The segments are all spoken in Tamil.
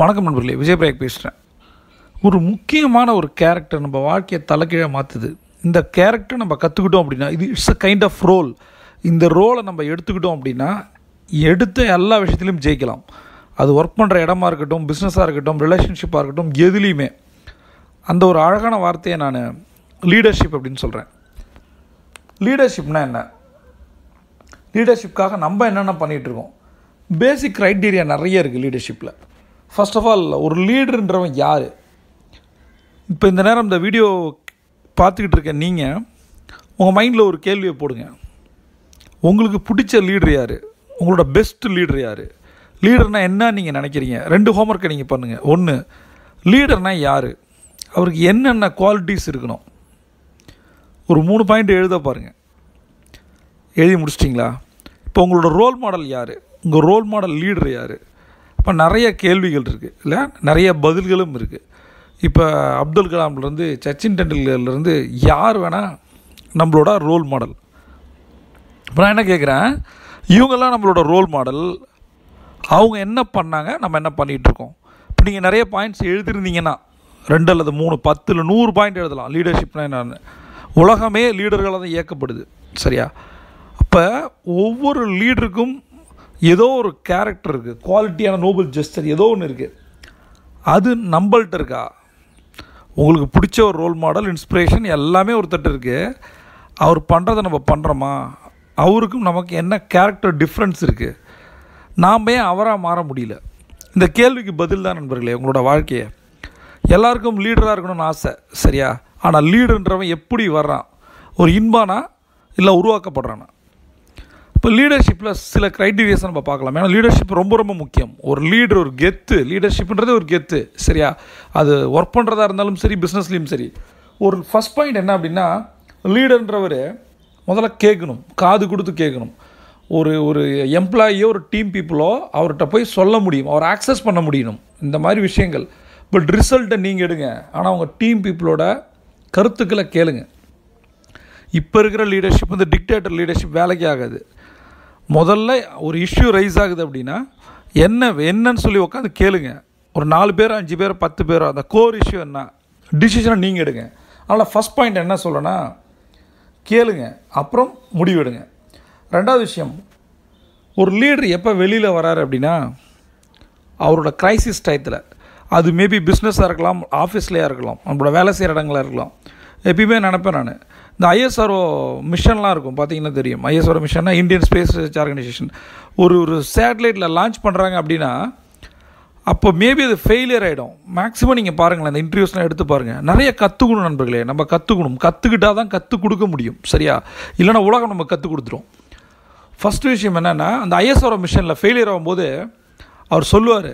வணக்கம் நண்பர்களே விஜய் பேசுகிறேன் ஒரு முக்கியமான ஒரு கேரக்டர் நம்ம வாழ்க்கையை தலைக்கீழே மாற்றுது இந்த கேரக்டர் நம்ம கற்றுக்கிட்டோம் அப்படின்னா இது it's a kind of roll இந்த ரோலை நம்ம எடுத்துக்கிட்டோம் அப்படின்னா எடுத்த எல்லா விஷயத்துலையும் ஜெயிக்கலாம் அது ஒர்க் பண்ணுற இடமா இருக்கட்டும் பிஸ்னஸாக இருக்கட்டும் ரிலேஷன்ஷிப்பாக இருக்கட்டும் எதுலேயுமே அந்த ஒரு அழகான வார்த்தையை நான் லீடர்ஷிப் அப்படின்னு சொல்கிறேன் லீடர்ஷிப்னா என்ன லீடர்ஷிப்காக நம்ம என்னென்ன பண்ணிகிட்ருக்கோம் பேசிக் க்ரைட்டீரியா நிறைய இருக்குது லீடர்ஷிப்பில் ஃபர்ஸ்ட் ஆஃப் ஆல் ஒரு லீடருன்றவன் யார் இப்போ இந்த நேரம் இந்த வீடியோ பார்த்துக்கிட்டு இருக்க நீங்கள் உங்கள் மைண்டில் ஒரு கேள்வியை போடுங்க உங்களுக்கு பிடிச்ச லீடர் யார் உங்களோட பெஸ்ட் லீடர் யார் லீடர்னால் என்ன நீங்கள் நினைக்கிறீங்க ரெண்டு ஹோம்ஒர்க்கை நீங்கள் பண்ணுங்கள் ஒன்று லீடர்னால் யார் அவருக்கு என்னென்ன குவாலிட்டிஸ் இருக்கணும் ஒரு மூணு பாயிண்ட் எழுத பாருங்கள் எழுதி முடிச்சிட்டிங்களா இப்போ உங்களோட ரோல் மாடல் யார் உங்கள் ரோல் மாடல் லீடர் யார் அப்போ நிறைய கேள்விகள் இருக்குது இல்லை நிறைய பதில்களும் இருக்குது இப்போ அப்துல் கலாம்லேருந்து சச்சின் டெண்டுல்கர்லேருந்து யார் வேணால் நம்மளோட ரோல் மாடல் இப்போ நான் என்ன கேட்குறேன் இவங்கெல்லாம் நம்மளோட ரோல் மாடல் அவங்க என்ன பண்ணாங்க நம்ம என்ன பண்ணிகிட்ருக்கோம் இப்போ நீங்கள் நிறைய பாயிண்ட்ஸ் எழுதிருந்தீங்கன்னா ரெண்டு அல்லது மூணு பத்து இல்லை நூறு பாயிண்ட் எழுதலாம் லீடர்ஷிப்னா என்னென்னு உலகமே லீடர்களாக தான் இயக்கப்படுது சரியா அப்போ ஒவ்வொரு லீடருக்கும் ஏதோ ஒரு கேரக்டர் இருக்குது குவாலிட்டியான நோபல் ஜெஸ்டர் ஏதோ ஒன்று இருக்குது அது நம்மள்கிட்ட இருக்கா உங்களுக்கு பிடிச்ச ஒரு ரோல் மாடல் இன்ஸ்பிரேஷன் எல்லாமே ஒருத்தட்டு இருக்குது அவர் பண்ணுறதை நம்ம பண்ணுறோமா அவருக்கும் நமக்கு என்ன கேரக்டர் டிஃப்ரென்ஸ் இருக்குது நாம் ஏன் அவராக மாற முடியல இந்த கேள்விக்கு பதில் தான் நண்பர்களே உங்களோட வாழ்க்கையை எல்லாருக்கும் லீடராக இருக்கணும்னு ஆசை சரியா ஆனால் லீடுன்றவன் எப்படி வர்றான் ஒரு இன்பானா இல்லை உருவாக்கப்படுறானா இப்போ லீடர்ஷிப்பில் சில க்ரைட்டீரியாஸ் நம்ம பார்க்கலாம் ஏன்னா லீடர்ஷிப் ரொம்ப ரொம்ப முக்கியம் ஒரு லீடர் ஒரு கெத்து லீடர்ஷிப்ன்றது ஒரு கெத்து சரியா அது ஒர்க் பண்ணுறதா இருந்தாலும் சரி பிஸ்னஸ்லேயும் சரி ஒரு ஃபஸ்ட் பாயிண்ட் என்ன அப்படின்னா லீடர்ன்றவர் முதல்ல கேட்கணும் காது கொடுத்து கேட்கணும் ஒரு ஒரு எம்ப்ளாயியோ ஒரு டீம் பீப்புளோ அவர்கிட்ட போய் சொல்ல முடியும் அவர் ஆக்சஸ் பண்ண முடியணும் இந்த மாதிரி விஷயங்கள் பட் ரிசல்ட்டை நீங்கள் எடுங்க ஆனால் அவங்க டீம் பீப்புளோட கருத்துக்களை கேளுங்க இப்போ இருக்கிற லீடர்ஷிப் வந்து டிக்டேட்டர் லீடர்ஷிப் வேலைக்கு ஆகாது முதல்ல ஒரு இஷ்யூ ரைஸ் ஆகுது அப்படின்னா என்ன என்னன்னு சொல்லி உட்காந்து கேளுங்க ஒரு நாலு பேர் அஞ்சு பேர் பத்து பேர் அந்த கோர் இஷ்யூ என்ன டிசிஷனை நீங்கள் எடுங்க அதனால் ஃபஸ்ட் பாயிண்ட் என்ன சொல்லனா கேளுங்க அப்புறம் முடிவெடுங்க ரெண்டாவது விஷயம் ஒரு லீடர் எப்போ வெளியில் வராரு அப்படின்னா அவரோட க்ரைசிஸ் டயத்தில் அது மேபி பிஸ்னஸாக இருக்கலாம் ஆஃபீஸ்லேயே இருக்கலாம் நம்மளோட வேலை செய்கிற இடங்களாக இருக்கலாம் எப்பயுமே நினப்பேன் நான் இந்த ஐஎஸ்ஆர்ஓ மிஷன்லாம் இருக்கும் பார்த்தீங்கன்னா தெரியும் ஐஎஸ்ஆர்ஓ மிஷன்னா இந்தியன் ஸ்பேஸ் ரிசர்ச் ஆர்கனைசேஷன் ஒரு ஒரு சேட்டலைட்டில் லான்ச் பண்ணுறாங்க அப்படின்னா அப்போ மேபி அது ஃபெயிலியர் ஆகிடும் மேக்ஸிமம் நீங்கள் பாருங்களேன் அந்த இன்டர்வியூஸ்லாம் எடுத்து பாருங்கள் நிறைய கற்றுக்கணும் நண்பர்களே நம்ம கற்றுக்கணும் கற்றுக்கிட்டால் தான் கற்றுக் கொடுக்க முடியும் சரியா இல்லைனா உலகம் நம்ம கற்றுக் கொடுத்துரும் ஃபஸ்ட்டு விஷயம் என்னென்னா அந்த ஐஎஸ்ஆர்ஓ மிஷனில் ஃபெயிலியர் ஆகும்போது அவர் சொல்லுவார்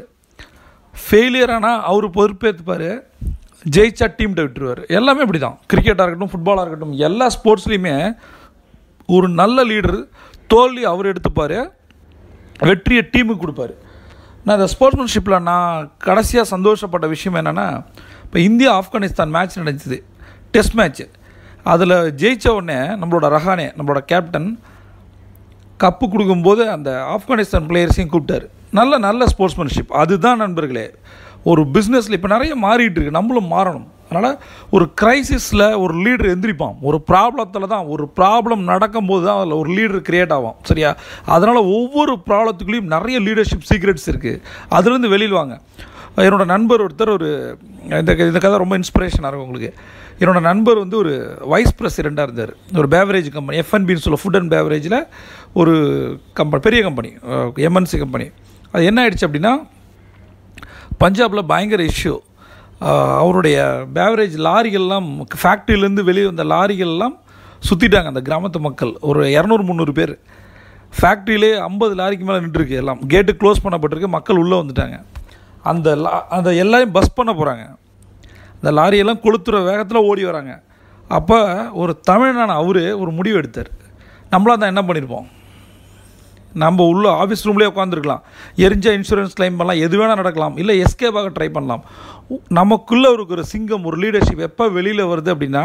ஃபெயிலியர் ஆனால் அவர் பொறுப்பேற்றுப்பார் ஜெயிச்சா டீம்கிட்ட விட்டுருவார் எல்லாமே இப்படி தான் கிரிக்கெட்டாக இருக்கட்டும் ஃபுட்பாலாக இருக்கட்டும் எல்லா ஸ்போர்ட்ஸ்லேயுமே ஒரு நல்ல லீடர் தோல்வி அவர் எடுத்துப்பார் வெற்றியை டீமுக்கு கொடுப்பாரு நான் இந்த ஸ்போர்ட்ஸ்மேன்ஷிப்பில் நான் கடைசியாக சந்தோஷப்பட்ட விஷயம் என்னென்னா இப்போ இந்தியா ஆப்கானிஸ்தான் மேட்ச் நடந்தது டெஸ்ட் மேட்ச்சு அதில் ஜெயித்த உடனே நம்மளோட ரஹானே நம்மளோட கேப்டன் கப்பு கொடுக்கும்போது அந்த ஆப்கானிஸ்தான் பிளேயர்ஸையும் கூப்பிட்டாரு நல்ல நல்ல ஸ்போர்ட்ஸ்மேன்ஷிப் அதுதான் நண்பர்களே ஒரு பிஸ்னஸில் இப்போ நிறைய மாறிட்டு இருக்கு நம்மளும் மாறணும் அதனால் ஒரு க்ரைசிஸில் ஒரு லீடர் எந்திரிப்பான் ஒரு ப்ராப்ளத்தில் தான் ஒரு ப்ராப்ளம் நடக்கும்போது தான் அதில் ஒரு லீடர் க்ரியேட் ஆகும் சரியா அதனால் ஒவ்வொரு ப்ராப்ளத்துக்குள்ளேயும் நிறைய லீடர்ஷிப் சீக்ரெட்ஸ் இருக்குது அதுலேருந்து வெளியில் வாங்க என்னோடய நண்பர் ஒருத்தர் ஒரு இந்த இந்த கதை ரொம்ப இன்ஸ்பிரேஷனாக இருக்கும் உங்களுக்கு என்னோடய நண்பர் வந்து ஒரு வைஸ் பிரசிடெண்ட்டாக இருந்தார் ஒரு பேவரேஜ் கம்பெனி எஃப்என்பின்னு சொல்ல ஃபுட் அண்ட் பேவரேஜில் ஒரு கம்பெனி பெரிய கம்பெனி எம்என்சி கம்பெனி அது என்ன ஆகிடுச்சு அப்படின்னா பஞ்சாபில் பயங்கர இஷ்யூ அவருடைய பேவரேஜ் லாரிகள்லாம் ஃபேக்ட்ரியிலேருந்து வெளியே வந்த லாரிகள்லாம் சுற்றிட்டாங்க அந்த கிராமத்து மக்கள் ஒரு இரநூறு முந்நூறு பேர் ஃபேக்ட்ரியிலே ஐம்பது லாரிக்கு மேலே நின்றுருக்கு எல்லாம் கேட்டு க்ளோஸ் பண்ணப்பட்டிருக்கு மக்கள் உள்ளே வந்துட்டாங்க அந்த லா அந்த எல்லாரையும் பஸ் பண்ண போகிறாங்க அந்த லாரியெல்லாம் கொளுத்துற வேகத்தில் ஓடி வராங்க அப்போ ஒரு தமிழனான அவர் ஒரு முடிவு எடுத்தார் நம்மளாக தான் என்ன பண்ணியிருப்போம் நம்ம உள்ள ஆஃபீஸ் ரூம்லேயே உட்காந்துருக்கலாம் எரிஞ்ச இன்சூரன்ஸ் கிளைம் பண்ணலாம் எது வேணால் நடக்கலாம் இல்லை எஸ்கேப்பாக ட்ரை பண்ணலாம் நமக்குள்ளே இருக்கிற சிங்கம் ஒரு லீடர்ஷிப் எப்போ வெளியில் வருது அப்படின்னா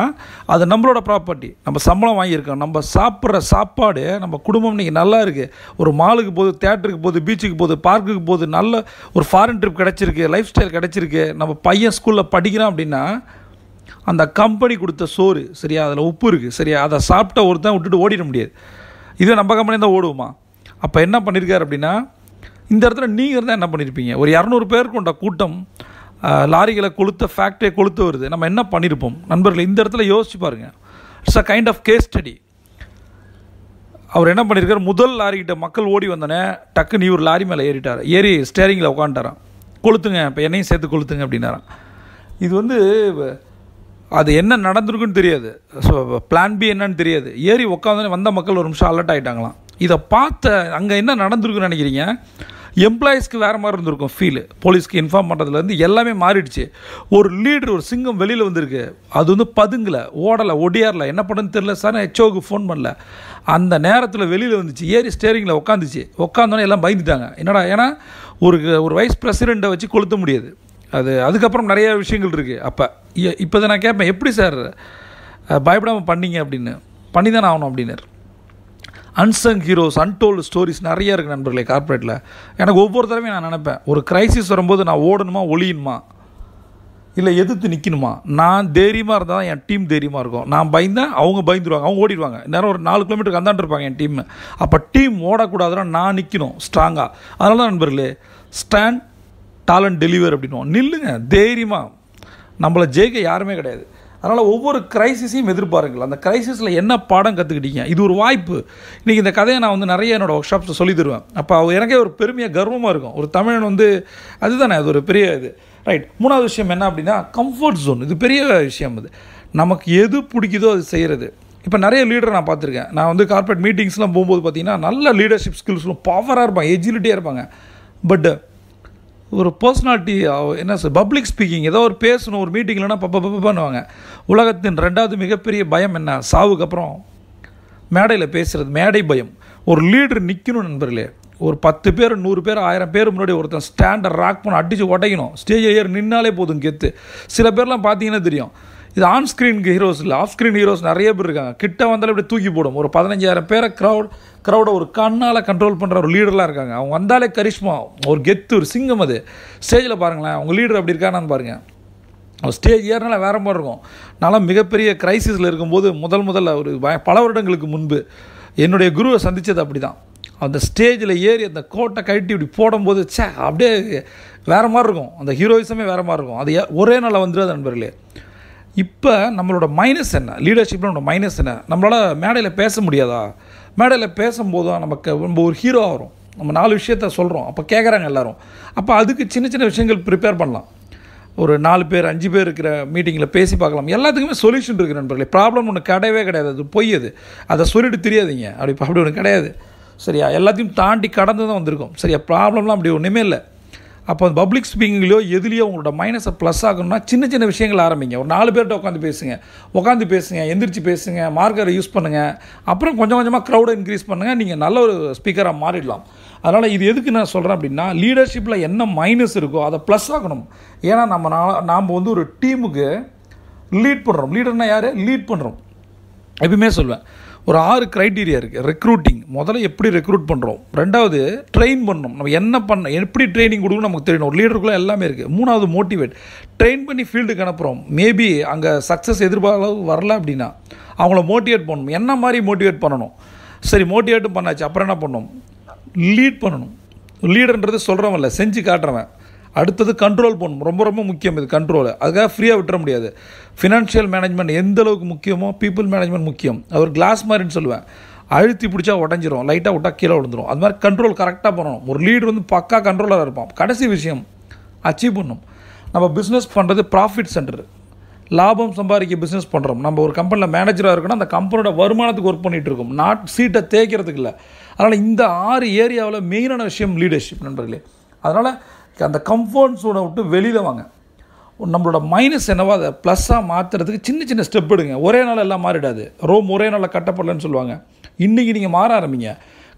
அது நம்மளோட ப்ராப்பர்ட்டி நம்ம சம்பளம் வாங்கியிருக்கோம் நம்ம சாப்பிட்ற சாப்பாடு நம்ம குடும்பம் இன்றைக்கி நல்லா இருக்குது ஒரு மாலுக்கு போகுது தேட்டருக்கு போகுது பீச்சுக்கு போகுது பார்க்குக்கு போகுது நல்ல ஒரு ஃபாரின் ட்ரிப் கிடச்சிருக்கு லைஃப் ஸ்டைல் கிடச்சிருக்கு நம்ம பையன் ஸ்கூலில் படிக்கிறான் அப்படின்னா அந்த கம்பெனி கொடுத்த சோறு சரியா அதில் உப்பு இருக்குது சரியா அதை சாப்பிட்ட ஒருத்தன் விட்டுட்டு ஓடிட முடியாது இதே நம்ம கம்பெனி தான் ஓடுவோமா அப்போ என்ன பண்ணியிருக்காரு அப்படின்னா இந்த இடத்துல நீங்கள் இருந்தால் என்ன பண்ணியிருப்பீங்க ஒரு இரநூறு பேர் கொண்ட கூட்டம் லாரிகளை கொளுத்த ஃபேக்ட்ரியை கொளுத்து வருது நம்ம என்ன பண்ணியிருப்போம் நண்பர்கள் இந்த இடத்துல யோசிச்சு பாருங்கள் it's a kind of case study அவர் என்ன பண்ணியிருக்காரு முதல் லாரிக்கிட்ட மக்கள் ஓடி வந்தோடனே டக்குன்னு ஒரு லாரி மேலே ஏறிட்டார் ஏறி ஸ்டேரிங்கில் உட்காந்துட்டாரான் கொளுத்துங்க இப்போ என்னையும் சேர்த்து கொளுத்துங்க அப்படின்னாரான் இது வந்து அது என்ன நடந்திருக்குன்னு தெரியாது ஸோ பிளான் பி என்னன்னு தெரியாது ஏறி உட்காந்து வந்த மக்கள் ஒரு நிமிஷம் அலர்ட் ஆகிட்டாங்களாம் இதை பார்த்த அங்கே என்ன நடந்திருக்குன்னு நினைக்கிறீங்க எம்ப்ளாயீஸ்க்கு வேறு மாதிரி இருந்திருக்கும் ஃபீல் போலீஸ்க்கு இன்ஃபார்ம் பண்ணுறதுலேருந்து எல்லாமே மாறிடுச்சு ஒரு லீடர் ஒரு சிங்கம் வெளியில் வந்திருக்கு அது வந்து பதுங்கலை ஓடலை ஒடியாரில் என்ன பண்ணுன்னு தெரில சார் ஹெச்ஓக்கு ஃபோன் பண்ணல அந்த நேரத்தில் வெளியில் வந்துச்சு ஏறி ஸ்டேரிங்கில் உட்காந்துச்சு உட்காந்தோன்னே எல்லாம் பயந்துட்டாங்க என்னடா ஏன்னா ஒரு ஒரு வைஸ் பிரசிடெண்ட்டை வச்சு கொளுத்த முடியாது அது அதுக்கப்புறம் நிறைய விஷயங்கள் இருக்குது அப்போ இப்போ தான் நான் கேட்பேன் எப்படி சார் பயப்படாமல் பண்ணீங்க அப்படின்னு பண்ணி தானே ஆகணும் அப்படின்னு அன்சங் ஹீரோஸ் அன்டோல்டு ஸ்டோரிஸ் நிறைய இருக்குது நண்பர்களே கார்ப்பரேட்டில் எனக்கு ஒவ்வொரு தடவையும் நான் நினைப்பேன் ஒரு கிரைசிஸ் வரும்போது நான் ஓடணுமா ஒளியணுமா இல்லை எதிர்த்து நிற்கணுமா நான் தைரியமாக இருந்தால் தான் என் டீம் தைரியமாக இருக்கும் நான் பயந்தேன் அவங்க பயந்துருவாங்க அவங்க ஓடிடுவாங்க நேரம் ஒரு நாலு கிலோமீட்டருக்கு அந்தாண்டு இருப்பாங்க என் டீம் அப்போ டீம் ஓடக்கூடாதுன்னா நான் நிற்கணும் ஸ்ட்ராங்காக அதனால தான் நண்பர்களே ஸ்டாண்ட் டேலண்ட் டெலிவர் அப்படின்னு நில்லுங்க தைரியமாக நம்மளை ஜெயிக்க யாருமே கிடையாது அதனால் ஒவ்வொரு கிரைசிஸையும் எதிர்பாருங்கள் அந்த கிரைசிஸில் என்ன பாடம் கற்றுக்கிட்டீங்க இது ஒரு வாய்ப்பு இன்றைக்கி இந்த கதையை நான் வந்து நிறைய என்னோடய ஒர்க் ஷாப்ஸில் சொல்லி தருவேன் அப்போ எனக்கே ஒரு பெருமையாக கர்வமாக இருக்கும் ஒரு தமிழன் வந்து அதுதானே அது ஒரு பெரிய இது ரைட் மூணாவது விஷயம் என்ன அப்படின்னா கம்ஃபர்ட் ஜோன் இது பெரிய விஷயம் அது நமக்கு எது பிடிக்குதோ அது செய்கிறது இப்போ நிறைய லீடர் நான் பார்த்துருக்கேன் நான் வந்து கார்பரேட் மீட்டிங்ஸ்லாம் போகும்போது பார்த்தீங்கன்னா நல்ல லீடர்ஷிப் ஸ்கில்ஸும் பவராக இருப்பாங்க எஜிலிட்டியாக இருப்பாங்க பட்டு ஒரு பர்சனாலிட்டி என்ன சொல் பப்ளிக் ஸ்பீக்கிங் ஏதோ ஒரு பேசணும் ஒரு மீட்டிங் பப்பா பப்பா பண்ணுவாங்க உலகத்தின் ரெண்டாவது மிகப்பெரிய பயம் என்ன சாவுக்கு அப்புறம் மேடையில் பேசுகிறது மேடை பயம் ஒரு லீடர் நிற்கணும் நண்பர்களே ஒரு பத்து பேர் நூறு பேர் ஆயிரம் பேர் முன்னாடி ஒருத்தன் ஸ்டாண்டை ராக் பண்ண அடித்து உடைக்கணும் ஸ்டேஜ் ஏறி நின்னாலே போதும் கெத்து சில பேர்லாம் பார்த்தீங்கன்னா தெரியும் இது ஆன் ஸ்க்ரீனுக்கு ஹீரோஸ் இல்லை ஆஃப் ஸ்க்ரீன் ஹீரோஸ் நிறைய பேர் இருக்காங்க கிட்ட வந்தாலும் இப்படி தூக்கி போடும் ஒரு பதினஞ்சாயிரம் பேரை க்ரௌட் க்ரௌடை ஒரு கண்ணால் கண்ட்ரோல் பண்ணுற ஒரு லீடர்லாம் இருக்காங்க அவங்க வந்தாலே கரிஷ்மா ஒரு கெத்து ஒரு சிங்கம் அது ஸ்டேஜில் பாருங்களேன் அவங்க லீடர் அப்படி இருக்கானான்னு பாருங்கள் அவர் ஸ்டேஜ் ஏறினால வேறு மாதிரி இருக்கும் நல்லா மிகப்பெரிய கிரைசிஸில் இருக்கும்போது முதல் முதல்ல ஒரு பல வருடங்களுக்கு முன்பு என்னுடைய குருவை சந்தித்தது அப்படி தான் அந்த ஸ்டேஜில் ஏறி அந்த கோட்டை கட்டி இப்படி போடும்போது சே அப்படியே வேறு மாதிரி இருக்கும் அந்த ஹீரோயிசமே வேறு மாதிரி இருக்கும் அது ஒரே நாளில் வந்துடுது நண்பர்களே இப்போ நம்மளோட மைனஸ் என்ன லீடர்ஷிப்பில் நம்மளோட மைனஸ் என்ன நம்மளால் மேடையில் பேச முடியாதா மேடையில் பேசும்போது நமக்கு ரொம்ப ஒரு ஹீரோ ஆகிறோம் நம்ம நாலு விஷயத்த சொல்கிறோம் அப்போ கேட்குறாங்க எல்லோரும் அப்போ அதுக்கு சின்ன சின்ன விஷயங்கள் ப்ரிப்பேர் பண்ணலாம் ஒரு நாலு பேர் அஞ்சு பேர் இருக்கிற மீட்டிங்கில் பேசி பார்க்கலாம் எல்லாத்துக்குமே சொல்யூஷன் இருக்குது நண்பர்களே ப்ராப்ளம் ஒன்று கிடையவே கிடையாது அது பொய் அது அதை சொல்லிட்டு தெரியாதீங்க அப்படி அப்படி ஒன்று கிடையாது சரியா எல்லாத்தையும் தாண்டி கடந்து தான் வந்திருக்கோம் சரியா ப்ராப்ளம்லாம் அப்படி ஒன்றுமே இல்லை அப்போ அந்த பப்ளிக் ஸ்பீக்கிங்லையோ எதுலேயோ உங்களோட மைனஸை ப்ளஸ் ஆகணும்னா சின்ன சின்ன விஷயங்கள் ஆரம்பிங்க ஒரு நாலு பேர்கிட்ட உட்காந்து பேசுங்க உட்காந்து பேசுங்க எந்திரிச்சு பேசுங்க மார்க்கரை யூஸ் பண்ணுங்கள் அப்புறம் கொஞ்சம் கொஞ்சமாக க்ரௌடை இன்க்ரீஸ் பண்ணுங்கள் நீங்கள் நல்ல ஒரு ஸ்பீக்கராக மாறிடலாம் அதனால் இது எதுக்கு நான் சொல்கிறேன் அப்படின்னா லீடர்ஷிப்பில் என்ன மைனஸ் இருக்கோ அதை ப்ளஸ் ஆகணும் ஏன்னா நம்ம நாம் வந்து ஒரு டீமுக்கு லீட் பண்ணுறோம் லீடர்னால் யார் லீட் பண்ணுறோம் எப்பயுமே சொல்லுவேன் ஒரு ஆறு க்ரைட்டீரியா இருக்குது ரெக்ரூட்டிங் முதல்ல எப்படி ரெக்ரூட் பண்ணுறோம் ரெண்டாவது ட்ரெயின் பண்ணணும் நம்ம என்ன பண்ண எப்படி ட்ரைனிங் கொடுக்கணும் நமக்கு தெரியணும் ஒரு லீடருக்குள்ளே எல்லாமே இருக்குது மூணாவது மோட்டிவேட் ட்ரெயின் பண்ணி ஃபீல்டுக்கு அனுப்புகிறோம் மேபி அங்கே சக்ஸஸ் எதிர்பார்க்க வரல அப்படின்னா அவங்கள மோட்டிவேட் பண்ணணும் என்ன மாதிரி மோட்டிவேட் பண்ணணும் சரி மோட்டிவேட்டும் பண்ணாச்சு அப்புறம் என்ன பண்ணணும் லீட் பண்ணணும் லீடர்ன்றது சொல்கிறவன் இல்லை செஞ்சு காட்டுறவன் அடுத்தது கண்ட்ரோல் பண்ணும் ரொம்ப ரொம்ப முக்கியம் இது கண்ட்ரோல் அதுக்காக ஃப்ரீயாக விட்டுற முடியாது ஃபினான்ஷியல் மேனேஜ்மெண்ட் எந்த அளவுக்கு முக்கியமோ பீப்புள் மேனேஜ்மெண்ட் முக்கியம் அது ஒரு கிளாஸ் மாதிரின்னு சொல்லுவேன் அழுத்தி பிடிச்சா உடஞ்சிரும் லைட்டாக விட்டால் கீழே விழுந்துடும் அது மாதிரி கண்ட்ரோல் கரெக்டாக பண்ணணும் ஒரு லீடர் வந்து பக்கா கண்ட்ரோலாக இருப்பான் கடைசி விஷயம் அச்சீவ் பண்ணும் நம்ம பிஸ்னஸ் பண்ணுறது ப்ராஃபிட் சென்டர் லாபம் சம்பாதிக்க பிஸ்னஸ் பண்ணுறோம் நம்ம ஒரு கம்பெனியில் மேனேஜராக இருக்கணும் அந்த கம்பெனியோட வருமானத்துக்கு ஒர்க் பண்ணிகிட்டு இருக்கோம் நாட் சீட்டை தேய்க்கிறதுக்கு இல்லை அதனால் இந்த ஆறு ஏரியாவில் மெயினான விஷயம் லீடர்ஷிப் நண்பர்களே அதனால் அந்த கம்ஃபர்ட் சோனை விட்டு வெளியில் வாங்க நம்மளோட மைனஸ் என்னவோ அதை ப்ளஸ்ஸாக மாற்றுறதுக்கு சின்ன சின்ன ஸ்டெப் எடுங்க ஒரே நாள் எல்லாம் மாறிடாது ரோம் ஒரே நாளில் கட்டப்படலன்னு சொல்லுவாங்க இன்றைக்கி நீங்கள் மாற ஆரம்பிங்க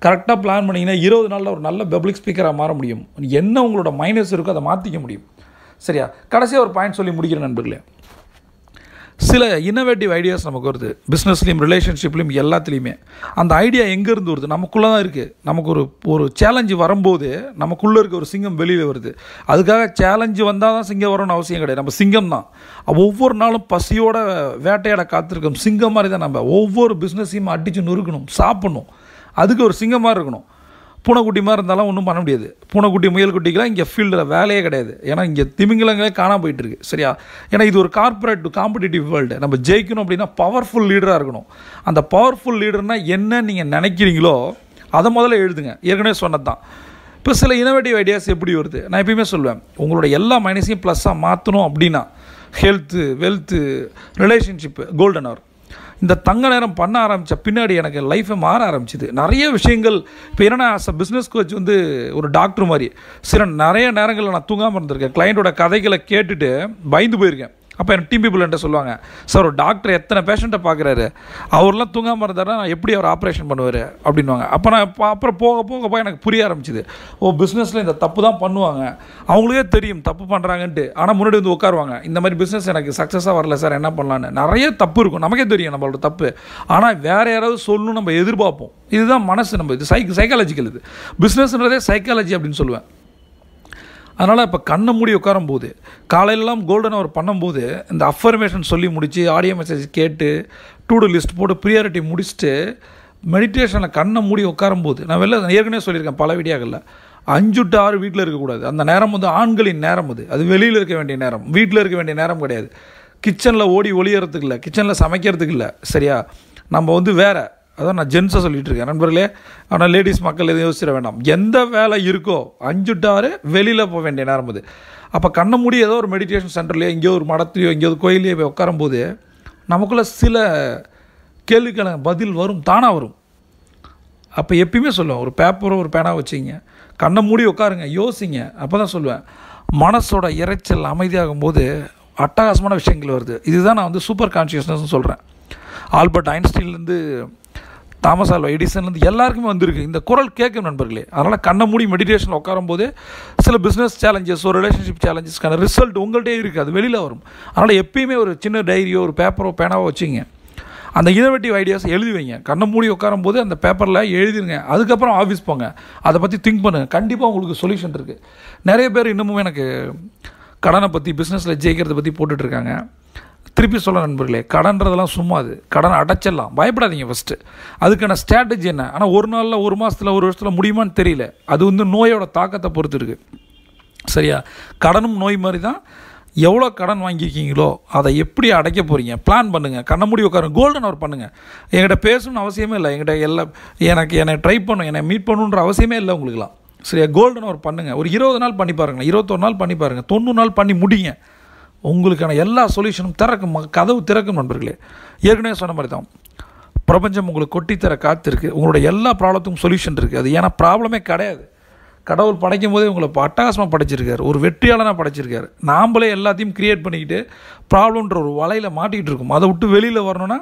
கரெக்டாக பிளான் பண்ணிங்கன்னா இருபது நாளில் ஒரு நல்ல பப்ளிக் ஸ்பீக்கராக மாற முடியும் என்ன உங்களோட மைனஸ் இருக்கோ அதை மாற்றிக்க முடியும் சரியா கடைசியாக ஒரு பாயிண்ட் சொல்லி முடிக்கிற நண்பர்களே சில இன்னோவேட்டிவ் ஐடியாஸ் நமக்கு வருது பிஸ்னஸ்லேயும் ரிலேஷன்ஷிப்லேயும் எல்லாத்துலேயுமே அந்த ஐடியா எங்கேருந்து வருது நமக்குள்ளே தான் இருக்குது நமக்கு ஒரு ஒரு சேலஞ்சு வரும்போது நமக்குள்ளே இருக்க ஒரு சிங்கம் வெளியில் வருது அதுக்காக சேலஞ்சு வந்தால் தான் சிங்கம் வரும்னு அவசியம் கிடையாது நம்ம சிங்கம் தான் ஒவ்வொரு நாளும் பசியோட வேட்டையாட காத்திருக்கோம் சிங்கம் மாதிரி தான் நம்ம ஒவ்வொரு பிஸ்னஸையும் அடித்து நொறுக்கணும் சாப்பிடணும் அதுக்கு ஒரு சிங்கமாக இருக்கணும் பூனைக்குட்டி மாதிரி இருந்தாலும் ஒன்றும் பண்ண முடியாது பூனைக்குட்டி முயல் குட்டிக்கெல்லாம் இங்கே ஃபீல்டில் வேலையே கிடையாது ஏன்னா இங்கே திமிங்கலங்களே காணாமல் போயிட்டுருக்கு சரியா ஏன்னா இது ஒரு கார்பரேட் காம்படிட்டிவ் வேர்ல்டு நம்ம ஜெயிக்கணும் அப்படின்னா பவர்ஃபுல் லீடராக இருக்கணும் அந்த பவர்ஃபுல் லீடர்னால் என்ன நீங்கள் நினைக்கிறீங்களோ அதை முதல்ல எழுதுங்க ஏற்கனவே சொன்னது தான் இப்போ சில இனோவேட்டிவ் ஐடியாஸ் எப்படி வருது நான் எப்பயுமே சொல்லுவேன் உங்களோட எல்லா மைனஸையும் ப்ளஸ்ஸாக மாற்றணும் அப்படின்னா health wealth relationship golden hour இந்த தங்க நேரம் பண்ண ஆரம்பித்த பின்னாடி எனக்கு லைஃபை மாற ஆரம்பிச்சிது நிறைய விஷயங்கள் இப்போ என்னென்னா பிஸ்னஸ் கோச் வந்து ஒரு டாக்டர் மாதிரி சில நிறைய நேரங்களில் நான் தூங்காமல் இருந்திருக்கேன் கிளைண்ட்டோட கதைகளை கேட்டுட்டு பயந்து போயிருக்கேன் அப்போ எனக்கு பீப்புள் பிள்ளன்ட்ட சொல்லுவாங்க சார் ஒரு டாக்டர் எத்தனை பேஷண்ட்டை பார்க்குறாரு அவர்லாம் தூங்காமல் இருந்தாரா நான் எப்படி அவர் ஆப்ரேஷன் பண்ணுவார் அப்படின்வாங்க அப்போ நான் இப்போ அப்புறம் போக போக போக எனக்கு புரிய ஆரம்பிச்சிது ஓ பிஸ்னஸில் இந்த தப்பு தான் பண்ணுவாங்க அவங்களுக்கே தெரியும் தப்பு பண்ணுறாங்கன்ட்டு ஆனால் முன்னாடி வந்து உட்காருவாங்க இந்த மாதிரி பிஸ்னஸ் எனக்கு சக்ஸஸாக வரல சார் என்ன பண்ணலான்னு நிறைய தப்பு இருக்கும் நமக்கே தெரியும் நம்மளோட தப்பு ஆனால் வேறு யாராவது சொல்லணும் நம்ம எதிர்பார்ப்போம் இதுதான் மனசு நம்ம இது சைக் சைக்காலஜிக்கல் இது பிஸ்னஸ்ன்றதே சைக்காலஜி அப்படின்னு சொல்லுவேன் அதனால் இப்போ கண்ணை மூடி உட்காரும் போது காலையிலலாம் கோல்டன் அவர் பண்ணும்போது இந்த அஃபர்மேஷன் சொல்லி முடித்து ஆடியோ மெசேஜ் கேட்டு டூ டூ லிஸ்ட் போட்டு ப்ரியாரிட்டி முடிச்சுட்டு மெடிடேஷனில் கண்ணை மூடி போது நான் வெளில ஏற்கனவே சொல்லியிருக்கேன் பல வீடியாகல அஞ்சு டு ஆறு வீட்டில் இருக்கக்கூடாது அந்த நேரம் வந்து ஆண்களின் நேரம் அது அது வெளியில் இருக்க வேண்டிய நேரம் வீட்டில் இருக்க வேண்டிய நேரம் கிடையாது கிச்சனில் ஓடி ஒளியறதுக்கு இல்லை கிச்சனில் சமைக்கிறதுக்கு இல்லை சரியா நம்ம வந்து வேறு அதான் நான் ஜென்ஸை சொல்லிகிட்டு இருக்கேன் நண்பர்களே ஆனால் லேடிஸ் மக்கள் எதுவும் யோசிச்சிட வேண்டாம் எந்த வேலை இருக்கோ அஞ்சு டாரு வெளியில் போக வேண்டிய நேரம் அது அப்போ கண்ணை மூடி ஏதோ ஒரு மெடிடேஷன் சென்டர்லையோ எங்கேயோ ஒரு மடத்துலையோ எங்கேயோ கோயிலையோ போய் உட்காரும்போது நமக்குள்ளே சில கேள்விக்கான பதில் வரும் தானாக வரும் அப்போ எப்பயுமே சொல்லுவேன் ஒரு பேப்பரோ ஒரு பேனாக வச்சுங்க கண்ணை மூடி உட்காருங்க யோசிங்க அப்போ தான் சொல்லுவேன் மனசோட இறைச்சல் அமைதியாகும் போது அட்டகாசமான விஷயங்கள் வருது இதுதான் நான் வந்து சூப்பர் கான்ஷியஸ்னஸ்னு சொல்கிறேன் ஆல்பர்ட் ஐன்ஸ்டீன்லேருந்து தாமஸ் ஆல்வா எடிசன்லேருந்து எல்லாருக்குமே வந்திருக்கு இந்த குரல் கேட்கும் நண்பர்களே அதனால் கண்ணை மூடி மெடிடேஷன் உட்காரும் போதே சில பிஸ்னஸ் சேலஞ்சஸ் ஒரு ரிலேஷன்ஷிப் சேலஞ்சஸ்க்கான ரிசல்ட் உங்கள்கிட்டே இருக்குது அது வெளியில் வரும் அதனால் எப்பயுமே ஒரு சின்ன டைரியோ ஒரு பேப்பரோ பேனாவோ வச்சுங்க அந்த இனோவேட்டிவ் ஐடியாஸ் எழுதி வைங்க கண்ணை மூடி உட்காரும் போது அந்த பேப்பரில் எழுதிருங்க அதுக்கப்புறம் ஆஃபீஸ் போங்க அதை பற்றி திங்க் பண்ணுங்கள் கண்டிப்பாக உங்களுக்கு சொல்யூஷன் இருக்குது நிறைய பேர் இன்னமும் எனக்கு கடனை பற்றி பிஸ்னஸில் ஜெயிக்கிறத பற்றி போட்டுட்ருக்காங்க திருப்பி சொல்ல நண்பர்களே கடன்றதெல்லாம் சும்மா அது கடன் அடைச்சிடலாம் பயப்படாதீங்க ஃபஸ்ட்டு அதுக்கான ஸ்ட்ராட்டஜி என்ன ஆனால் ஒரு நாளில் ஒரு மாதத்தில் ஒரு வருஷத்தில் முடியுமான்னு தெரியல அது வந்து நோயோட தாக்கத்தை பொறுத்து இருக்குது சரியா கடனும் நோய் மாதிரி தான் எவ்வளோ கடன் வாங்கியிருக்கீங்களோ அதை எப்படி அடைக்க போகிறீங்க பிளான் பண்ணுங்கள் கண்ண முடி உட்காருங்க கோல்டன் அவர் பண்ணுங்கள் என்கிட்ட பேசணும்னு அவசியமே இல்லை என்கிட்ட எல்லாம் எனக்கு என்னை ட்ரை பண்ணும் என்னை மீட் பண்ணணுன்ற அவசியமே இல்லை உங்களுக்குலாம் சரியா கோல்டன் அவர் பண்ணுங்கள் ஒரு இருபது நாள் பண்ணி பாருங்கள் இருபத்தொரு நாள் பண்ணி பாருங்கள் தொண்ணூறு நாள் பண்ணி முடியுங்க உங்களுக்கான எல்லா சொல்யூஷனும் திறக்கும் கதவு திறக்கும் நண்பர்களே ஏற்கனவே சொன்ன மாதிரி தான் பிரபஞ்சம் உங்களுக்கு கொட்டித்தர காத்திருக்கு உங்களோட எல்லா ப்ராப்ளத்துக்கும் சொல்யூஷன் இருக்குது அது ஏன்னா ப்ராப்ளமே கிடையாது கடவுள் படைக்கும் போதே உங்களை அட்டகாசமாக படைச்சிருக்காரு ஒரு வெற்றியாளனாக படைச்சிருக்காரு நாம்ளே எல்லாத்தையும் க்ரியேட் பண்ணிக்கிட்டு ப்ராப்ளம்ன்ற ஒரு வலையில் மாட்டிக்கிட்டு இருக்கும் அதை விட்டு வெளியில் வரணும்னா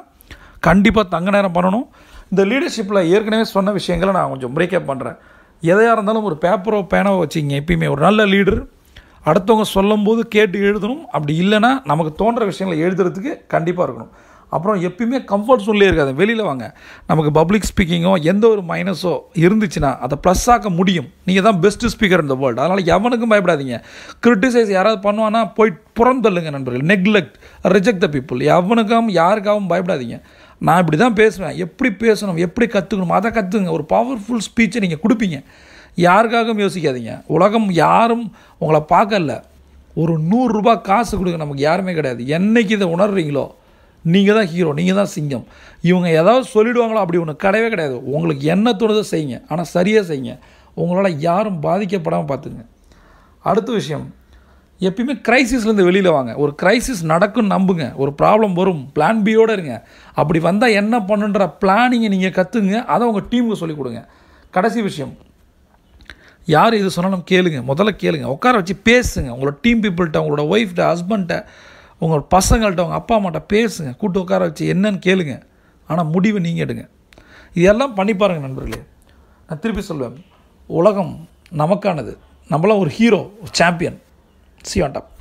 கண்டிப்பாக தங்க நேரம் பண்ணணும் இந்த லீடர்ஷிப்பில் ஏற்கனவே சொன்ன விஷயங்களை நான் கொஞ்சம் பிரேக்கப் பண்ணுறேன் எதையாக இருந்தாலும் ஒரு பேப்பரோ பேனோ வச்சுங்க எப்பயுமே ஒரு நல்ல லீடர் அடுத்தவங்க சொல்லும்போது கேட்டு எழுதணும் அப்படி இல்லைன்னா நமக்கு தோன்ற விஷயங்களை எழுதுறதுக்கு கண்டிப்பாக இருக்கணும் அப்புறம் எப்பயுமே கம்ஃபர்ட் சொல்லே இருக்காது வெளியில் வாங்க நமக்கு பப்ளிக் ஸ்பீக்கிங்கோ எந்த ஒரு மைனஸோ இருந்துச்சுன்னா அதை ப்ளஸ் ஆக்க முடியும் நீங்கள் தான் பெஸ்ட்டு ஸ்பீக்கர் இந்த வேர்ல்டு அதனால் எவனுக்கும் பயப்படாதீங்க கிரிட்டிசைஸ் யாராவது பண்ணுவானா போய் புறந்தள்ளுங்க நண்பர்கள் நெக்லெக்ட் ரிஜெக்ட் த பீப்புள் எவனுக்கும் யாருக்காகவும் பயப்படாதீங்க நான் இப்படி தான் பேசுவேன் எப்படி பேசணும் எப்படி கற்றுக்கணும் அதை கற்றுங்க ஒரு பவர்ஃபுல் ஸ்பீச்சை நீங்கள் கொடுப்பீங்க யாருக்காகவும் யோசிக்காதீங்க உலகம் யாரும் உங்களை பார்க்கல ஒரு நூறுரூபா காசு கொடுங்க நமக்கு யாருமே கிடையாது என்றைக்கு இதை உணர்றீங்களோ நீங்கள் தான் ஹீரோ நீங்கள் தான் சிங்கம் இவங்க ஏதாவது சொல்லிடுவாங்களோ அப்படி ஒன்று கிடையவே கிடையாது உங்களுக்கு என்ன தோணுதோ செய்யுங்க ஆனால் சரியாக செய்யுங்க உங்களால் யாரும் பாதிக்கப்படாமல் பார்த்துங்க அடுத்த விஷயம் எப்பயுமே க்ரைசிஸ்லேருந்து வெளியில் வாங்க ஒரு க்ரைசிஸ் நடக்கும்னு நம்புங்க ஒரு ப்ராப்ளம் வரும் பிளான் பியோடு இருங்க அப்படி வந்தால் என்ன பண்ணுன்ற பிளானிங்கை நீங்கள் கற்றுங்க அதை உங்கள் டீமுக்கு சொல்லிக் கொடுங்க கடைசி விஷயம் யார் இது சொன்னாலும் கேளுங்க முதல்ல கேளுங்க உட்கார வச்சு பேசுங்க உங்களோட டீம் பீப்புள்கிட்ட உங்களோட ஒய்ஃப்கிட்ட ஹஸ்பண்ட்ட உங்கள் பசங்கள்கிட்ட உங்கள் அப்பா அம்மாட்ட பேசுங்க கூட்டு உட்கார வச்சு என்னன்னு கேளுங்க ஆனால் முடிவை நீங்கள் எடுங்க இதெல்லாம் பண்ணி பாருங்கள் நண்பர்களே நான் திருப்பி சொல்வேன் உலகம் நமக்கானது நம்மளாம் ஒரு ஹீரோ ஒரு சாம்பியன் சி ஆன் டாப்